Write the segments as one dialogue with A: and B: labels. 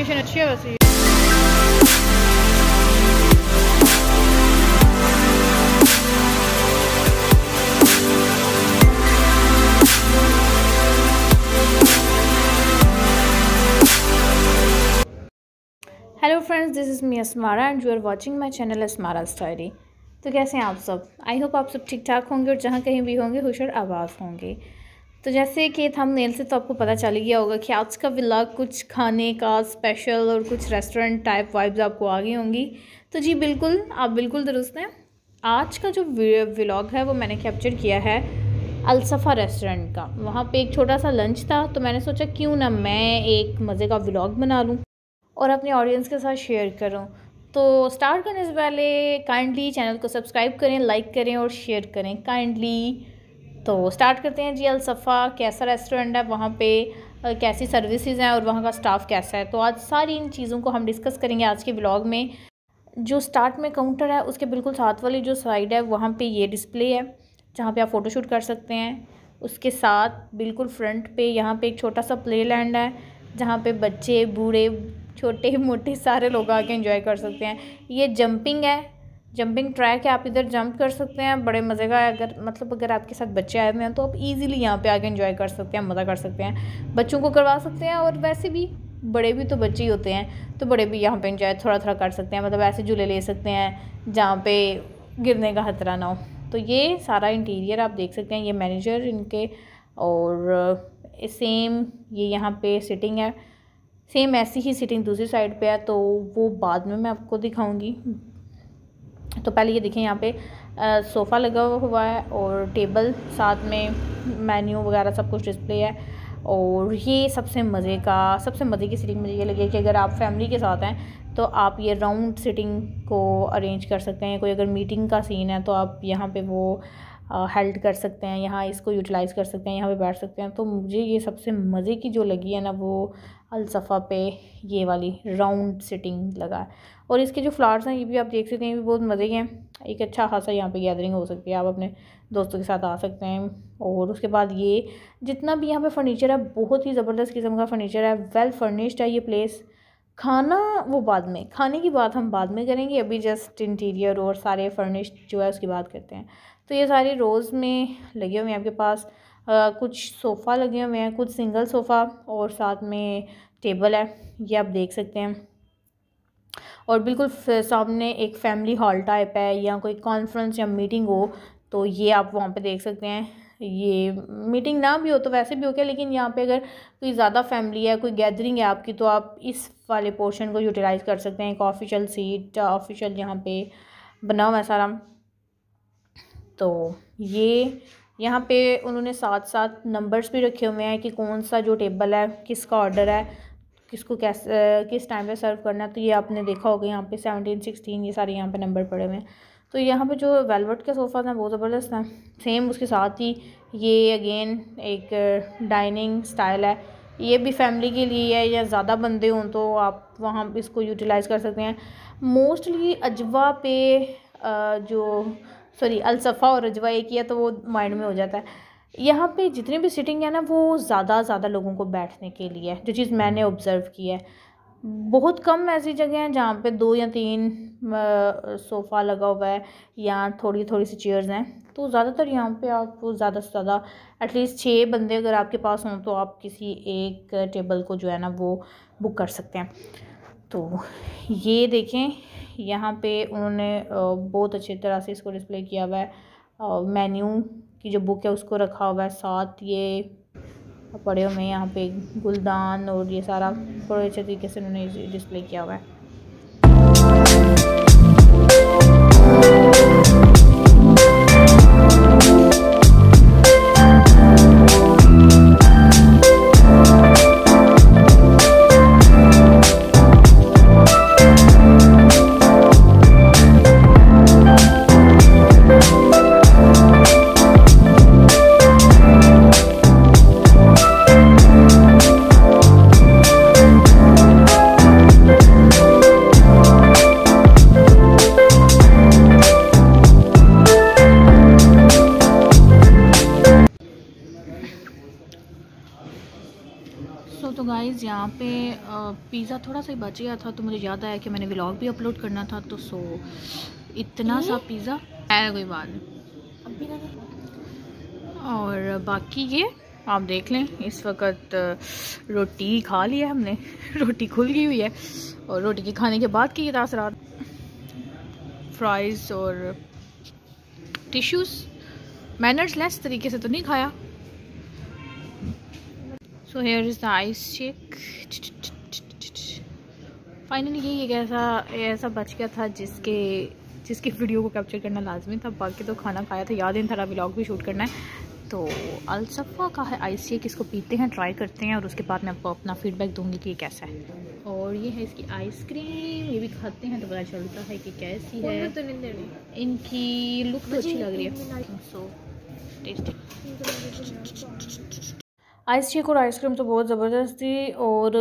A: Education अच्छी है वैसे hello friends this is me Asmara and you are watching my channel Asmara story तो कैसे हैं आप सब आई होप आप सब ठीक ठाक होंगे और जहाँ कहीं भी होंगे हुशर आवाज़ होंगे तो जैसे कि थंबनेल से तो आपको पता चल गया होगा कि आज का विला कुछ खाने का स्पेशल और कुछ रेस्टोरेंट टाइप वाइब्स आपको आ गई होंगी तो जी बिल्कुल आप बिल्कुल दुरुस्त हैं आज का जो व्लॉग है वो मैंने कैप्चर किया है अलसफ़ा रेस्टोरेंट का वहाँ पे एक छोटा सा लंच था तो मैंने सोचा क्यों ना मैं एक मज़े का व्लॉग बना लूँ और अपने ऑडियंस के साथ शेयर करूँ तो स्टार्ट करने से पहले काइंडली चैनल को सब्सक्राइब करें लाइक करें और शेयर करें काइंडली तो स्टार्ट करते हैं जी अलसफ़ा कैसा रेस्टोरेंट है वहाँ पे कैसी सर्विसेज हैं और वहाँ का स्टाफ कैसा है तो आज सारी इन चीज़ों को हम डिस्कस करेंगे आज के ब्लॉग में जो स्टार्ट में काउंटर है उसके बिल्कुल साथ वाली जो साइड है वहाँ पे ये डिस्प्ले है जहाँ पे आप फ़ोटोशूट कर सकते हैं उसके साथ बिल्कुल फ्रंट पे यहाँ पे एक छोटा सा प्ले लैंड है जहाँ पे बच्चे बूढ़े छोटे मोटे सारे लोग आके एंजॉय कर सकते हैं ये जंपिंग है जंपिंग ट्रैक है आप इधर जंप कर सकते हैं बड़े मज़े का अगर मतलब अगर आपके साथ बच्चे आए हुए हैं तो आप इजीली यहाँ पे आके एंजॉय कर सकते हैं मज़ा कर सकते हैं बच्चों को करवा सकते हैं और वैसे भी बड़े भी तो बच्चे ही होते हैं तो बड़े भी यहाँ पे इंजॉय थोड़ा थोड़ा कर सकते हैं मतलब ऐसे झूले ले सकते हैं जहाँ पे गिरने का खतरा ना हो तो ये सारा इंटीरियर आप देख सकते हैं ये मैनेजर इनके और सेम ये यहाँ पे सिटिंग है सेम ऐसी ही सिटिंग दूसरी साइड पे है तो वो बाद में मैं आपको दिखाऊंगी तो पहले ये देखें यहाँ पे सोफ़ा लगा हुआ है और टेबल साथ में मेन्यू वगैरह सब कुछ डिस्प्ले है और ये सबसे मज़े का सबसे मज़े की सीटिंग मुझे ये लगी कि अगर आप फैमिली के साथ हैं तो आप ये राउंड सीटिंग को अरेंज कर सकते हैं कोई अगर मीटिंग का सीन है तो आप यहाँ पे वो हेल्ड कर सकते हैं यहाँ इसको यूटिलाइज़ कर सकते हैं यहाँ पे बैठ सकते हैं तो मुझे ये सबसे मज़े की जो लगी है ना वो अलसफ़ा पे ये वाली राउंड सिटिंग लगा और इसके जो फ्लावर्स हैं ये भी आप देख सकते हैं ये भी बहुत मज़े के हैं एक अच्छा खासा यहाँ पे गैदरिंग हो सकती है आप अपने दोस्तों के साथ आ सकते हैं और उसके बाद ये जितना भी यहाँ पर फर्नीचर है बहुत ही ज़बरदस्त किस्म का फर्नीचर है वेल फर्निश्ड है ये प्लेस खाना वो बाद में खाने की बात हम बाद में करेंगे अभी जस्ट इंटीरियर और सारे फर्निश्ड जो है उसकी बात करते हैं तो ये सारे रोज़ में लगे हुए हैं आपके पास आ, कुछ सोफ़ा लगे हुए हैं कुछ सिंगल सोफ़ा और साथ में टेबल है ये आप देख सकते हैं और बिल्कुल सामने एक फैमिली हॉल टाइप है या कोई कॉन्फ्रेंस या मीटिंग हो तो ये आप वहाँ पे देख सकते हैं ये मीटिंग ना भी हो तो वैसे भी हो गया लेकिन यहाँ पे अगर कोई ज़्यादा फैमिली है कोई गैदरिंग है आपकी तो आप इस वाले पोर्शन को यूटिलाइज़ कर सकते हैं एक ऑफिशियल सीट ऑफिशियल यहाँ पे बना हुआ है सारा तो ये यहाँ पे उन्होंने साथ साथ नंबर्स भी रखे हुए हैं कि कौन सा जो टेबल है किसका ऑर्डर है किसको कैसे किस टाइम पे सर्व करना है तो ये आपने देखा होगा यहाँ पे सेवनटीन सिक्सटीन ये सारे यहाँ पे नंबर पड़े हुए हैं तो यहाँ पे जो वेलवेट के सोफ़ा था बहुत ज़बरदस्त हैं सेम उसके साथ ही ये अगेन एक डाइनिंग स्टाइल है ये भी फैमिली के लिए है या ज़्यादा बंदे हों तो आप वहाँ इसको यूटिलाइज़ कर सकते हैं मोस्टली अजवा पे जो सॉरी अलसफ़ा और रजवा एक किया तो वो माइंड में हो जाता है यहाँ पे जितनी भी सिटिंग है ना वो ज़्यादा ज़्यादा लोगों को बैठने के लिए है जो चीज़ मैंने ऑब्ज़र्व की है बहुत कम ऐसी जगह हैं जहाँ पे दो या तीन सोफ़ा लगा हुआ है या थोड़ी थोड़ी सी चेयर्स हैं तो ज़्यादातर यहाँ पे आप ज़्यादा से ज़्यादा एटलीस्ट छः बंदे अगर आपके पास हों तो आप किसी एक टेबल को जो है ना वो बुक कर सकते हैं तो ये देखें यहाँ पे उन्होंने बहुत अच्छी तरह से इसको डिस्प्ले किया हुआ है मेन्यू की जो बुक है उसको रखा हुआ है साथ ये पड़े हुए हैं यहाँ पे गुलदान और ये सारा बड़े अच्छे तरीके से उन्होंने डिस्प्ले किया हुआ है तो गाइज़ यहाँ पे पिज़्ज़ा थोड़ा सा ही बच गया था तो मुझे याद आया कि मैंने व्लॉग भी अपलोड करना था तो सो इतना सा पिज़्ज़ा hmm? आया कोई बात नहीं और बाकी ये आप देख लें इस वक्त रोटी खा ली है हमने रोटी खुल गई हुई है और रोटी के खाने के बाद की तासरात फ्राइज़ और टिश्यूज़ मैनर्स लेस तरीके से तो नहीं खाया so here is the ice shake finally ये एक ऐसा ऐसा बच गया था जिसके जिसकी वीडियो को कैप्चर करना लाजमी था बाकी तो खाना खाया था याद ही था ब्लॉग भी शूट करना है तो अलसफ़ा का है आइस शेक इसको पीते हैं ट्राई करते हैं और उसके बाद मैं आपको अपना फीडबैक दूंगी कि ये कैसा है और ये है इसकी आइसक्रीम ये भी खाते हैं तो पता चलता है कि कैसी है तो इनकी लुक तो अच्छी लग रही है सो टेस्टी आइस शेक और आइसक्रीम तो बहुत ज़बरदस्त थी और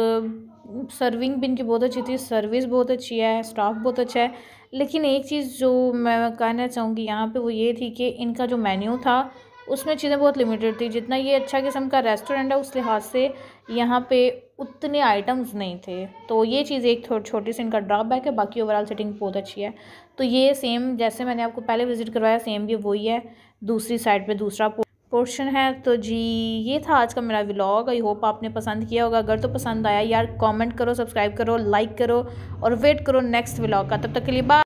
A: सर्विंग भी इनकी बहुत अच्छी थी सर्विस बहुत अच्छी है स्टाफ बहुत अच्छा है लेकिन एक चीज़ जो मैं कहना चाहूँगी यहाँ पे वो ये थी कि इनका जो मेन्यू था उसमें चीज़ें बहुत लिमिटेड थी जितना ये अच्छा किस्म का रेस्टोरेंट है उस लिहाज से यहाँ पे उतने आइटम्स नहीं थे तो ये चीज़ एक छोटी सी इनका ड्रॉबैक है बाकी ओवरऑल सेटिंग बहुत अच्छी है तो ये सेम जैसे मैंने आपको पहले विज़िट करवाया सेम ये वही है दूसरी साइड पर दूसरा पोर्शन है तो जी ये था आज का मेरा व्लॉग आई होप आपने पसंद किया होगा अगर तो पसंद आया यार कमेंट करो सब्सक्राइब करो लाइक करो और वेट करो नेक्स्ट व्लॉग का तब तक के लिए बाय